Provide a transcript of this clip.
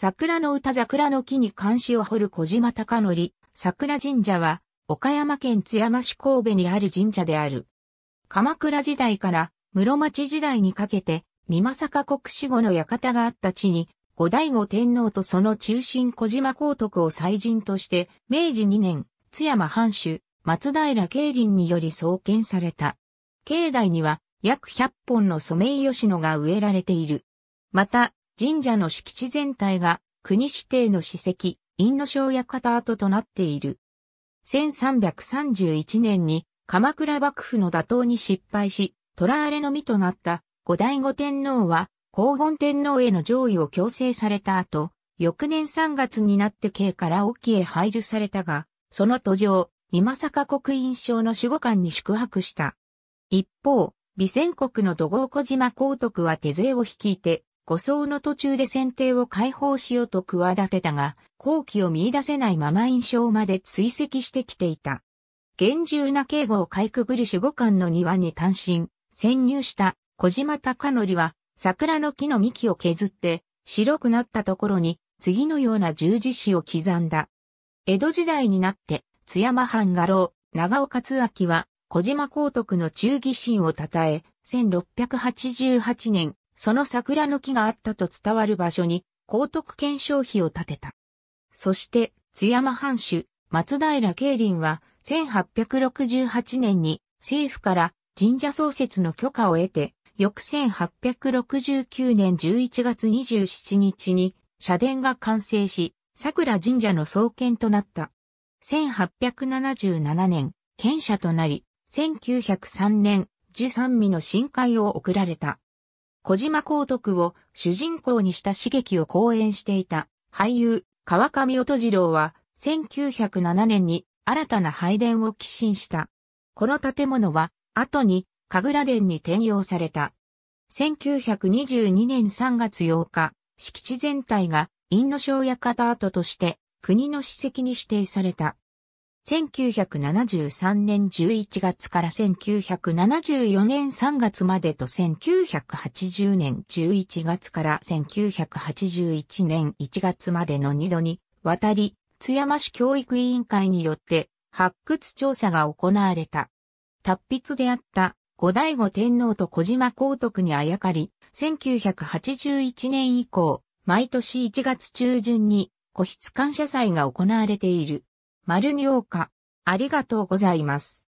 桜の歌桜の木に監視を掘る小島隆則、桜神社は、岡山県津山市神戸にある神社である。鎌倉時代から室町時代にかけて、三正国守護の館があった地に、後醍醐天皇とその中心小島皇徳を祭神として、明治2年、津山藩主、松平慶林により創建された。境内には、約100本のソメイヨシノが植えられている。また、神社の敷地全体が国指定の史跡、院庄館跡となっている。1331年に鎌倉幕府の打倒に失敗し、虎荒れの身となった後醍醐天皇は、黄金天皇への上位を強制された後、翌年3月になって京から沖へ配慮されたが、その途上、今坂国印象の守護官に宿泊した。一方、備前国の土豪小島光徳は手勢を率いて、護送の途中で剪定を解放しようと企てたが、後期を見出せないまま印象まで追跡してきていた。厳重な警護をかいくぐり守護官の庭に単身、潜入した小島隆則は、桜の木の幹を削って、白くなったところに、次のような十字詩を刻んだ。江戸時代になって、津山藩画廊、長尾勝明は、小島光徳の忠義心を称え、1688年、その桜の木があったと伝わる場所に、高徳検証碑を建てた。そして、津山藩主、松平慶林は、1868年に政府から神社創設の許可を得て、翌1869年11月27日に社殿が完成し、桜神社の創建となった。1877年、県社となり、1903年、13味の深海を送られた。小島光徳を主人公にした刺激を講演していた俳優、川上音次郎は1907年に新たな拝殿を寄進した。この建物は後に神楽殿に転用された。1922年3月8日、敷地全体が院の小館跡として国の史跡に指定された。1973年11月から1974年3月までと1980年11月から1981年1月までの2度にわたり津山市教育委員会によって発掘調査が行われた。達筆であった後醍醐天皇と小島光徳にあやかり、1981年以降、毎年1月中旬に、個室感謝祭が行われている。丸におうか。ありがとうございます。